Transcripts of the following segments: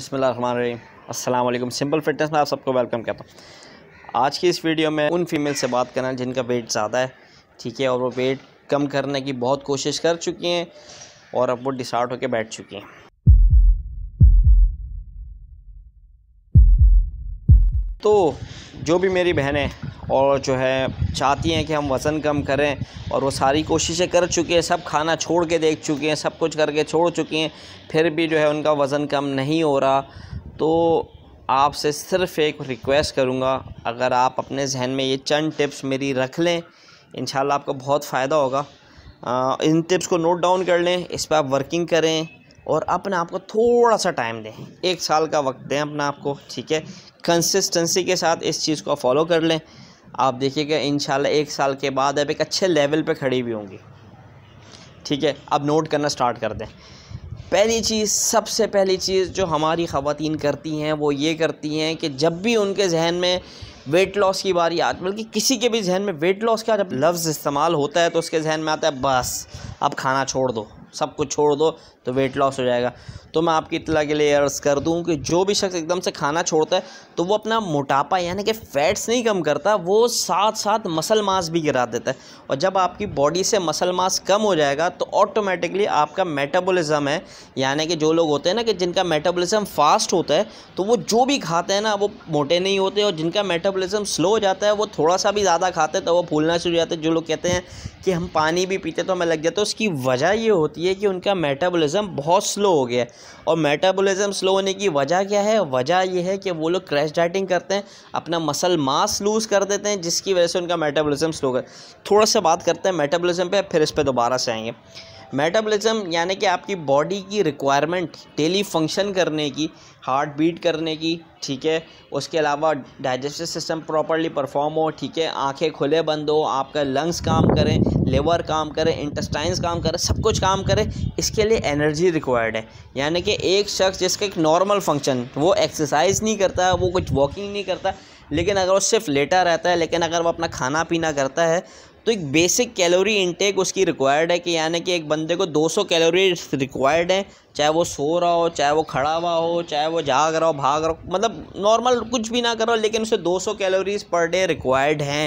अस्सलाम वालेकुम simple fitness में आप सबको वेलकम कहता हूँ आज की इस वीडियो में उन फीमेल से बात करना जिनका वेट ज़्यादा है ठीक है और वो वेट कम करने की बहुत कोशिश कर चुकी हैं और अब वो डिसार्ट होकर बैठ चुकी हैं तो जो भी मेरी बहनें और जो है चाहती हैं कि हम वज़न कम करें और वो सारी कोशिशें कर चुकी हैं सब खाना छोड़ के देख चुकी हैं सब कुछ करके छोड़ चुकी हैं फिर भी जो है उनका वज़न कम नहीं हो रहा तो आपसे सिर्फ़ एक रिक्वेस्ट करूँगा अगर आप अपने जहन में ये चंद टिप्स मेरी रख लें इन आपको बहुत फ़ायदा होगा इन टिप्स को नोट डाउन कर लें इस पर आप वर्किंग करें और अपने आप को थोड़ा सा टाइम दें एक साल का वक्त दें अपने आप को ठीक है कंसिस्टेंसी के साथ इस चीज़ को फॉलो कर लें आप देखिएगा इन एक साल के बाद आप एक अच्छे लेवल पर खड़ी भी होंगी ठीक है अब नोट करना स्टार्ट कर दें पहली चीज़ सबसे पहली चीज़ जो हमारी ख़वान करती हैं वो ये करती हैं कि जब भी उनके जहन में वेट लॉस की बारी आती बल्कि किसी के भी जहन में वेट लॉस का जब लफ्ज़ इस्तेमाल होता है तो उसके जहन में आता है बस अब खाना छोड़ दो सब कुछ छोड़ दो तो वेट लॉस हो जाएगा तो मैं आपकी इतला के लिए अर्ज़ कर दूँ कि जो भी शख्स एकदम से खाना छोड़ता है तो वो अपना मोटापा यानी कि फैट्स नहीं कम करता वो साथ साथ मसल मास भी गिरा देता है और जब आपकी बॉडी से मसल मास कम हो जाएगा तो ऑटोमेटिकली आपका मेटाबोलिज़म है यानी कि जो लोग होते हैं ना कि जिनका मेटाबोलिज़म फास्ट होता है तो वो जो भी खाते हैं ना वो मोटे नहीं होते और जिनका मेटाबोलिज़म स्लो हो जाता है वो थोड़ा सा भी ज़्यादा खाते हैं तो वो फूलना शुरू हो जाते हैं जो लोग कहते हैं कि हम पानी भी पीते तो हमें लग जाता है उसकी वजह ये होती होती है कि उनका मेटाबॉलिज्म बहुत स्लो हो गया है और मेटाबॉलिज्म स्लो होने की वजह क्या है वजह यह है कि वो लोग क्रैश डाइटिंग करते हैं अपना मसल मास लूज़ कर देते हैं जिसकी वजह से उनका मेटाबॉलिज्म स्लो कर थोड़ा सा बात करते हैं मेटाबॉलिज्म पे फिर इस पर दोबारा से आएंगे मेटाबॉलिज्म यानी कि आपकी बॉडी की रिक्वायरमेंट डेली फंक्शन करने की हार्ट बीट करने की ठीक है उसके अलावा डाइजेस्टिव सिस्टम प्रॉपरली परफॉर्म हो ठीक है आंखें खुले बंद हो आपका लंग्स काम करें लिवर काम करें इंटेस्टाइंस काम करें सब कुछ काम करें इसके लिए एनर्जी रिक्वायर्ड है यानी कि एक शख्स जिसका एक नॉर्मल फंक्शन वो एक्सरसाइज नहीं करता वो कुछ वॉकिंग नहीं करता लेकिन अगर वो सिर्फ लेटा रहता है लेकिन अगर वो अपना खाना पीना करता है तो एक बेसिक कैलोरी इनटेक उसकी रिक्वायर्ड है कि यानी कि एक बंदे को 200 कैलोरी रिक्वायर्ड है चाहे वो सो रहा हो चाहे वो खड़ा हुआ हो चाहे वो जाग रहा हो भाग रहा हो मतलब नॉर्मल कुछ भी ना करो लेकिन उसे 200 कैलोरीज पर डे रिक्वायर्ड हैं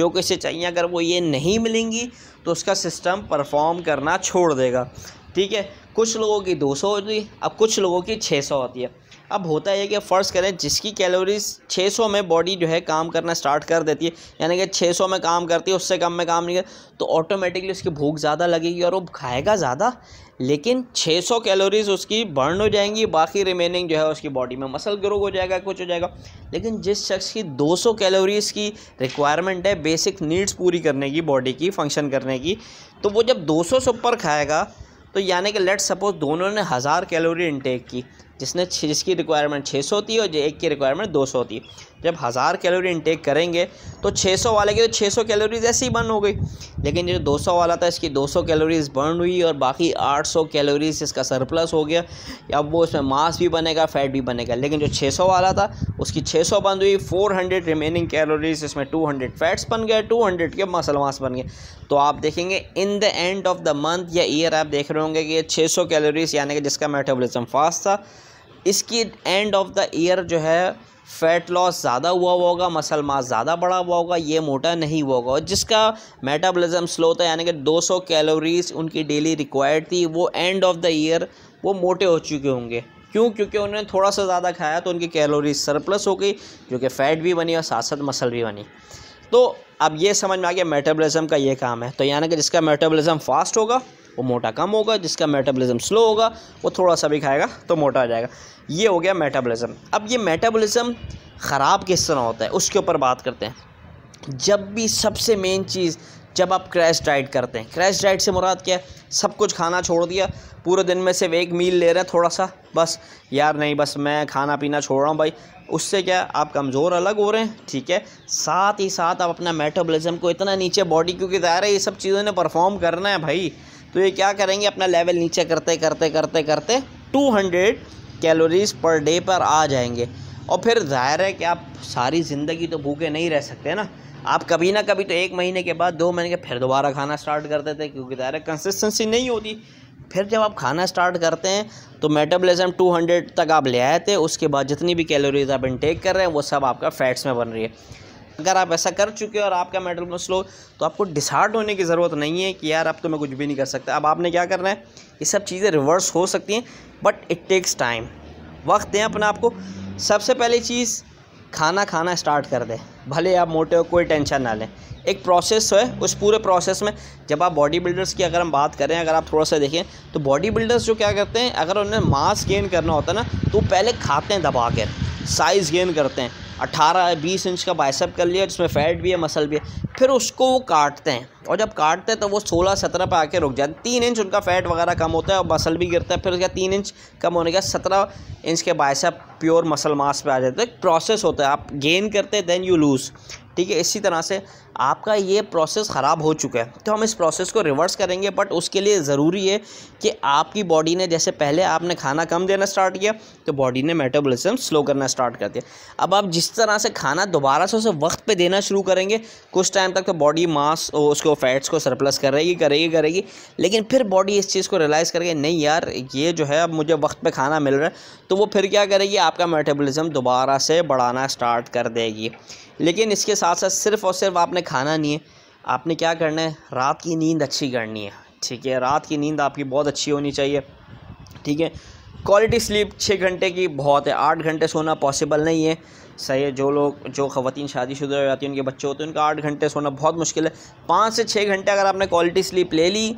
जो कि इसे चाहिए अगर वो ये नहीं मिलेंगी तो उसका सिस्टम परफॉर्म करना छोड़ देगा ठीक है कुछ लोगों की दो होती है अब कुछ लोगों की छः होती है अब होता है कि फर्स्ट करें जिसकी कैलोरीज 600 में बॉडी जो है काम करना स्टार्ट कर देती है यानी कि 600 में काम करती है उससे कम में काम नहीं कर तो ऑटोमेटिकली उसकी भूख ज़्यादा लगेगी और वो खाएगा ज़्यादा लेकिन 600 कैलोरीज उसकी बर्न हो जाएंगी बाकी रिमेनिंग जो है उसकी बॉडी में मसल ग्रो हो जाएगा कुछ हो जाएगा लेकिन जिस शख्स की 200 कैलोरीज़ की रिक्वायरमेंट है बेसिक नीड्स पूरी करने की बॉडी की फंक्शन करने की तो वो जब 200 से ऊपर खाएगा तो यानी कि लेट सपोज दोनों ने हज़ार कैलोरी इनटेक की जिसने जिसकी रिक्वायरमेंट 600 होती है और एक की रिक्वायरमेंट 200 होती है जब हज़ार कैलोरी इंटेक करेंगे तो 600 वाले की तो 600 कैलोरीज ऐसे ही बर्न हो गई लेकिन जो 200 वाला था इसकी 200 कैलोरीज बर्न हुई और बाकी 800 कैलोरीज इसका सरप्लस हो गया अब वो इसमें मांस भी बनेगा फैट भी बनेगा लेकिन जो सौ वाला था उसकी सौ बंद हुई हंड्रेड रिमेनिंग कैलोरीज इसमें हंड्रेड फैट्स बन गए हंड्रेड के मसल मांस बन गए तो आप देखेंगे in the end of the month या ईयर आप देख रहे होंगे कि ये सौ कैलोरीज यानी कि जिसका मेटाबॉलिज्म फास्ट था इसकी एंड ऑफ द ईयर जो है फैट लॉस ज़्यादा हुआ हुआ होगा मसल मास ज़्यादा बढ़ा हुआ होगा ये मोटा नहीं हुआ होगा और जिसका मेटाबॉलिज्म स्लो था यानी कि 200 कैलोरीज उनकी डेली रिक्वायर्ड थी वो एंड ऑफ द ईयर वो मोटे हो चुके होंगे क्यों क्योंकि उन्होंने थोड़ा सा ज़्यादा खाया तो उनकी कैलोरीज सरप्लस हो गई जो कि फ़ैट भी बनी और साथ साथ मसल भी बनी तो अब ये समझ में आ गया मेटाबॉलिज्म का ये काम है तो यानी कि जिसका मेटाबॉलिज्म फास्ट होगा वो मोटा कम होगा जिसका मेटाबॉलिज्म स्लो होगा वो थोड़ा सा भी खाएगा तो मोटा आ जाएगा ये हो गया मेटाबॉलिज्म अब ये मेटाबॉलिज्म ख़राब किस तरह होता है उसके ऊपर बात करते हैं जब भी सबसे मेन चीज़ जब आप क्रैश डाइट करते हैं क्रैश डाइट से मुराद क्या है सब कुछ खाना छोड़ दिया पूरे दिन में सिर्फ एक मील ले रहे हैं थोड़ा सा बस यार नहीं बस मैं खाना पीना छोड़ रहा हूँ भाई उससे क्या आप कमज़ोर अलग हो रहे हैं ठीक है साथ ही साथ आप अपना मेटाबॉलिज्म को इतना नीचे बॉडी क्योंकि ज़ाहिर है ये सब चीज़ों ने परफॉर्म करना है भाई तो ये क्या करेंगे अपना लेवल नीचे करते करते करते करते 200 कैलोरीज पर डे पर आ जाएंगे और फिर जाहिर है कि आप सारी ज़िंदगी तो भूखे नहीं रह सकते ना आप कभी ना कभी तो एक महीने के बाद दो महीने के फिर दोबारा खाना स्टार्ट कर देते हैं क्योंकि ज़ाहिर कंसिस्टेंसी नहीं होती फिर जब आप खाना स्टार्ट करते हैं तो मेटाबॉलिज्म 200 तक आप ले आए थे उसके बाद जितनी भी कैलोरीज आप इनटेक कर रहे हैं वो सब आपका फैट्स में बन रही है अगर आप ऐसा कर चुके हो और आपका मेटाबॉलिज्म स्लो तो आपको डिसहार्ड होने की ज़रूरत नहीं है कि यार अब तो मैं कुछ भी नहीं कर सकता अब आपने क्या करना है ये सब चीज़ें रिवर्स हो सकती हैं बट इट टेक्स टाइम वक्त दें अपने आप को सबसे पहली चीज़ खाना खाना स्टार्ट कर दें भले आप मोटे हो कोई टेंशन ना लें एक प्रोसेस है उस पूरे प्रोसेस में जब आप बॉडी बिल्डर्स की अगर हम बात करें अगर आप थोड़ा सा देखें तो बॉडी बिल्डर्स जो क्या करते हैं अगर उन्हें मास गेन करना होता है ना तो पहले खाते हैं दबा कर साइज़ गेन करते हैं अट्ठारह बीस इंच का बाइसेप कर लिया जिसमें फैट भी है मसल भी है फिर उसको वो काटते हैं और जब काटते हैं तो वो सोलह सत्रह पर आके रुक जाते हैं तीन इंच उनका फैट वगैरह कम होता है और मसल भी गिरता है फिर उसका तीन इंच कम होने का सत्रह इंच के बाइसेप प्योर मसल मास पे आ जाते हैं प्रोसेस होता है आप गेन करते हैं देन यू लूज़ ठीक है इसी तरह से आपका ये प्रोसेस ख़राब हो चुका है तो हम इस प्रोसेस को रिवर्स करेंगे बट उसके लिए ज़रूरी है कि आपकी बॉडी ने जैसे पहले आपने खाना कम देना स्टार्ट किया तो बॉडी ने मेटाबॉलिज्म स्लो करना स्टार्ट कर दिया अब आप जिस तरह से खाना दोबारा से उसे वक्त पे देना शुरू करेंगे कुछ टाइम टाइम तक तो बॉडी मास उसको फैट्स को सरप्लस करेगी करेगी करेगी लेकिन फिर बॉडी इस चीज़ को रियलाइज़ करके नहीं यार ये जो है अब मुझे वक्त पे खाना मिल रहा है तो वो फिर क्या करेगी आपका मेटाबॉलिज्म दोबारा से बढ़ाना स्टार्ट कर देगी लेकिन इसके साथ साथ सिर्फ और सिर्फ आपने खाना नहीं है आपने क्या करना है रात की नींद अच्छी करनी है ठीक है रात की नींद आपकी बहुत अच्छी होनी चाहिए ठीक है क्वालिटी स्लीप छः घंटे की बहुत है आठ घंटे सोना पॉसिबल नहीं है सही है जो लोग जो खवतिन शादीशुदा हो जाती हैं उनके बच्चे होते हैं उनका आठ घंटे सोना बहुत मुश्किल है पाँच से छः घंटे अगर आपने क्वालिटी स्लीप ले ली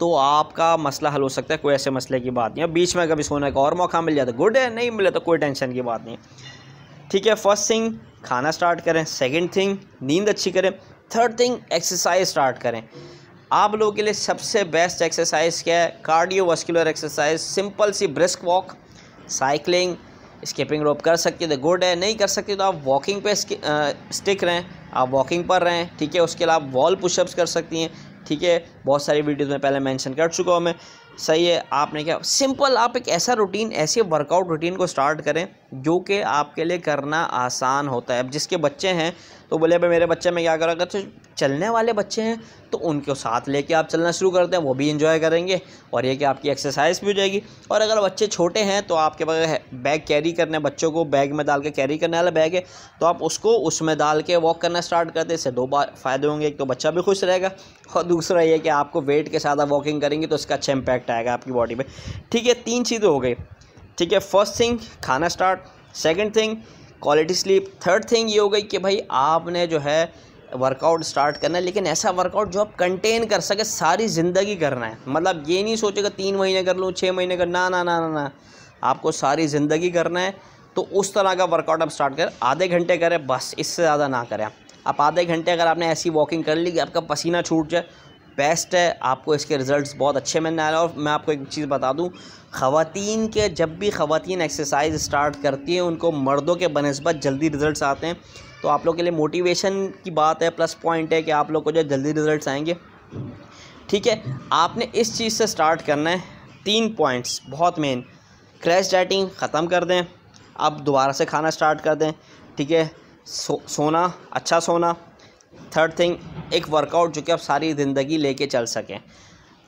तो आपका मसला हल हो सकता है कोई ऐसे मसले की बात नहीं है बीच में कभी सोने का और मौका मिल जाता है गुड है नहीं मिले तो कोई टेंशन की बात नहीं ठीक है फर्स्ट थिंग खाना स्टार्ट करें सेकेंड थिंग नींद अच्छी करें थर्ड थिंग एक्सरसाइज स्टार्ट करें आप लोगों के लिए सबसे बेस्ट एक्सरसाइज क्या है कार्डियोवास्कुलर एक्सरसाइज सिंपल सी brisk walk cycling skipping rope कर सकते थे गुड है नहीं कर सकते तो आप वॉकिंग पे स्टिक रहें आप वॉकिंग पर रहें ठीक है उसके अलावा वॉल पुशअप्स कर सकती हैं ठीक है बहुत सारी वीडियोज़ में पहले मेंशन कर चुका हूँ मैं सही है आपने क्या सिंपल आप एक ऐसा रूटीन ऐसे वर्कआउट रूटीन को स्टार्ट करें जो कि आपके लिए करना आसान होता है अब जिसके बच्चे हैं तो बोले भाई मेरे बच्चे में क्या करो अगर तो चलने वाले बच्चे हैं तो उनको साथ लेके आप चलना शुरू करते हैं वो भी इन्जॉय करेंगे और ये कि आपकी एक्सरसाइज भी हो जाएगी और अगर बच्चे छोटे हैं तो आपके पास बैग कैरी करने बच्चों को बैग में डाल के कैरी करने वाला बैग है तो आप उसको उसमें डाल के वॉक करना स्टार्ट करते इससे दो बार फ़ायदे होंगे एक तो बच्चा भी खुश रहेगा और दूसरा ये कि आपको वेट के साथ आप वॉकिंग करेंगे तो उसका अच्छा इम्पैक्ट आएगा आपकी बॉडी पर ठीक है तीन चीज़ें हो गई ठीक है फर्स्ट थिंग खाना start second thing quality sleep third thing ये हो गई कि भाई आपने जो है वर्कआउट स्टार्ट करना है लेकिन ऐसा वर्कआउट जो आप कंटेन कर सके सारी ज़िंदगी करना है मतलब ये नहीं सोचेगा तीन महीने कर लूँ छः महीने कर ना ना ना ना ना आपको सारी ज़िंदगी करना है तो उस तरह का वर्कआउट आप स्टार्ट करें आधे घंटे करें बस इससे ज़्यादा ना करें आप आधे घंटे अगर आपने ऐसी वॉकिंग कर ली कि आपका पसीना छूट जाए बेस्ट है आपको इसके रिज़ल्ट बहुत अच्छे मिलने वाले और मैं आपको एक चीज़ बता दूँ ख़वान के जब भी खातन एक्सरसाइज स्टार्ट करती हैं उनको मर्दों के बनस्बत जल्दी रिज़ल्ट आते हैं तो आप लोग के लिए मोटिवेशन की बात है प्लस पॉइंट है कि आप लोग को जो जल्दी रिज़ल्ट आएंगे ठीक है आपने इस चीज़ से स्टार्ट करना है तीन पॉइंट्स बहुत मेन क्रैश डाइटिंग ख़त्म कर दें आप दोबारा से खाना स्टार्ट कर दें ठीक है सो सोना अच्छा सोना थर्ड थिंग एक वर्कआउट जो कि आप सारी ज़िंदगी लेके चल सकें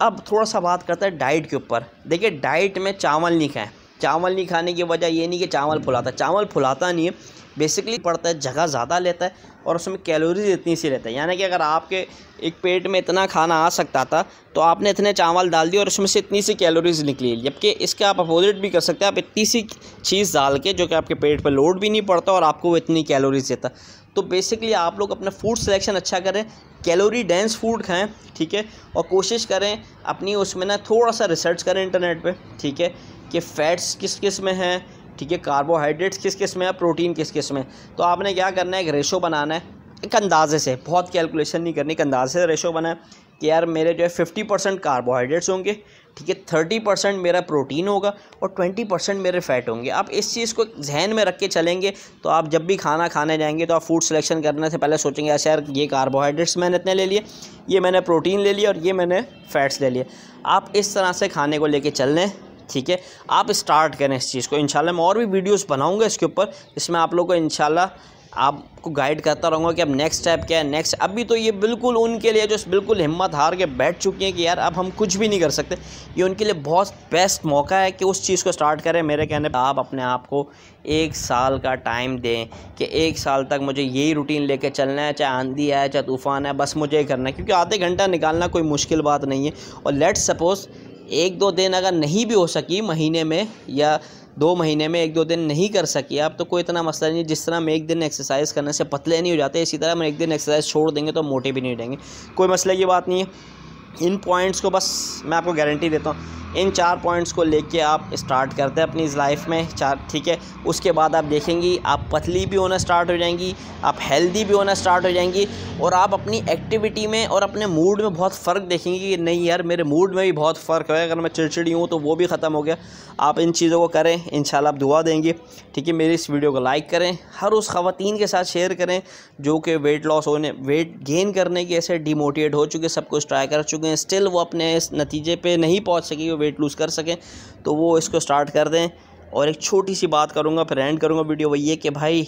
अब थोड़ा सा बात करते हैं डाइट के ऊपर देखिए डाइट में चावल नहीं खाएँ चावल नहीं खाने की वजह ये नहीं कि चावल फुलाता चावल फुलाता नहीं है बेसिकली पड़ता है जगह ज़्यादा लेता है और उसमें कैलोरीज इतनी सी रहता है यानी कि अगर आपके एक पेट में इतना खाना आ सकता था तो आपने इतने चावल डाल दिए और उसमें से इतनी सी कैलोरीज निकली जबकि इसके आप अपोजिट भी कर सकते हैं आप इतनी सी चीज़ डाल के जो कि आपके पेट पर लोड भी नहीं पड़ता और आपको वो इतनी कैलोरीज देता तो बेसिकली आप लोग अपना फूड सिलेक्शन अच्छा करें कैलोरी डेंस फूड खाएं ठीक है और कोशिश करें अपनी उसमें ना थोड़ा सा रिसर्च करें इंटरनेट पे ठीक है कि फ़ैट्स किस किस में हैं ठीक है कार्बोहाइड्रेट्स किस किस में है प्रोटीन किस किस में तो आपने क्या करना है एक रेशो बनाना है एक अंदाजे से बहुत कैलकुलेशन नहीं करनी एक अंदाजे से रेशो बनाए कि यार मेरे जो है फिफ्टी परसेंट कार्बोहाइड्रेट्स होंगे ठीक है थर्टी परसेंट मेरा प्रोटीन होगा और ट्वेंटी परसेंट मेरे फ़ैट होंगे आप इस चीज़ को जहन में रख के चलेंगे तो आप जब भी खाना खाने जाएंगे तो आप फूड सिलेक्शन करने से पहले सोचेंगे ऐसे अच्छा यार ये कार्बोहाइड्रेट्स मैंने इतने ले लिए ये मैंने प्रोटीन ले लिया और ये मैंने फ़ैट्स ले लिए आप इस तरह से खाने को लेके चल ठीक है आप स्टार्ट करें इस चीज़ को इनशाला मैं और भी वीडियोस बनाऊंगा इसके ऊपर इसमें आप लोगों को इंशाल्लाह आपको गाइड करता रहूँगा कि अब नेक्स्ट स्टेप क्या है नेक्स्ट अभी तो ये बिल्कुल उनके लिए जो बिल्कुल हिम्मत हार के बैठ चुकी हैं कि यार अब हम कुछ भी नहीं कर सकते ये उनके लिए बहुत बेस्ट मौका है कि उस चीज़ को स्टार्ट करें मेरे कहने पर आप अपने आप को एक साल का टाइम दें कि एक साल तक मुझे यही रूटीन लेके चलना है चाहे आंधी है चाहे तूफ़ान है बस मुझे करना है क्योंकि आधे घंटा निकालना कोई मुश्किल बात नहीं है और लेट्स सपोज़ एक दो दिन अगर नहीं भी हो सकी महीने में या दो महीने में एक दो दिन नहीं कर सकी आप तो कोई इतना मसला नहीं जिस तरह हम एक दिन एक्सरसाइज करने से पतले नहीं हो जाते इसी तरह हम एक दिन एक्सरसाइज छोड़ देंगे तो मोटे भी नहीं रहेंगे कोई मसले की बात नहीं है इन पॉइंट्स को बस मैं आपको गारंटी देता हूँ इन चार पॉइंट्स को लेके आप स्टार्ट करते हैं अपनी इस लाइफ में चार ठीक है उसके बाद आप देखेंगी आप पतली भी होना स्टार्ट हो जाएंगी आप हेल्दी भी होना स्टार्ट हो जाएंगी और आप अपनी एक्टिविटी में और अपने मूड में बहुत फ़र्क देखेंगी कि नहीं यार मेरे मूड में भी बहुत फ़र्क है अगर मैं चिड़चिड़ी हूँ तो वो भी ख़त्म हो गया आप इन चीज़ों को करें इन आप दुआ देंगे ठीक है मेरी इस वीडियो को लाइक करें हर उस खातन के साथ शेयर करें जो कि वेट लॉस होने वेट गेन करने के ऐसे डिमोटिवेट हो चुके सब कुछ ट्राई कर चुके हैं स्टिल वो अपने नतीजे पे नहीं पहुंच सके वो वेट लूज़ कर सकें तो वो इसको स्टार्ट कर दें और एक छोटी सी बात करूँगा फिर एंड करूँगा वीडियो वही है कि भाई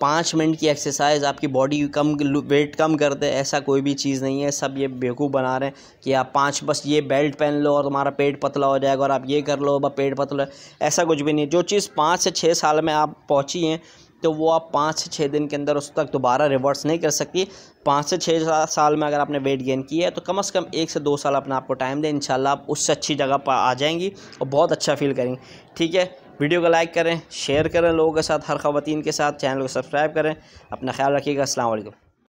पाँच मिनट की एक्सरसाइज आपकी बॉडी कम वेट कम कर दे ऐसा कोई भी चीज़ नहीं है सब ये बेवकूफ़ बना रहे हैं कि आप पाँच बस ये बेल्ट पहन लो और तुम्हारा पेट पतला हो जाएगा और आप ये कर लो बस पेट पतला ऐसा कुछ भी नहीं जो चीज़ पाँच से छः साल में आप पहुँची हैं तो वो आप पाँच से छः दिन के अंदर उस तक दोबारा रिवर्स नहीं कर सकती पाँच से छः साल में अगर आपने वेट गेन किया है तो कम से कम एक से दो साल अपना आपको टाइम दें इंशाल्लाह आप उससे अच्छी जगह पर आ जाएंगी और बहुत अच्छा फील करेंगी ठीक है वीडियो को लाइक करें शेयर करें लोगों के साथ हर खवतिन के साथ चैनल को सब्सक्राइब करें अपना ख्याल रखिएगा असल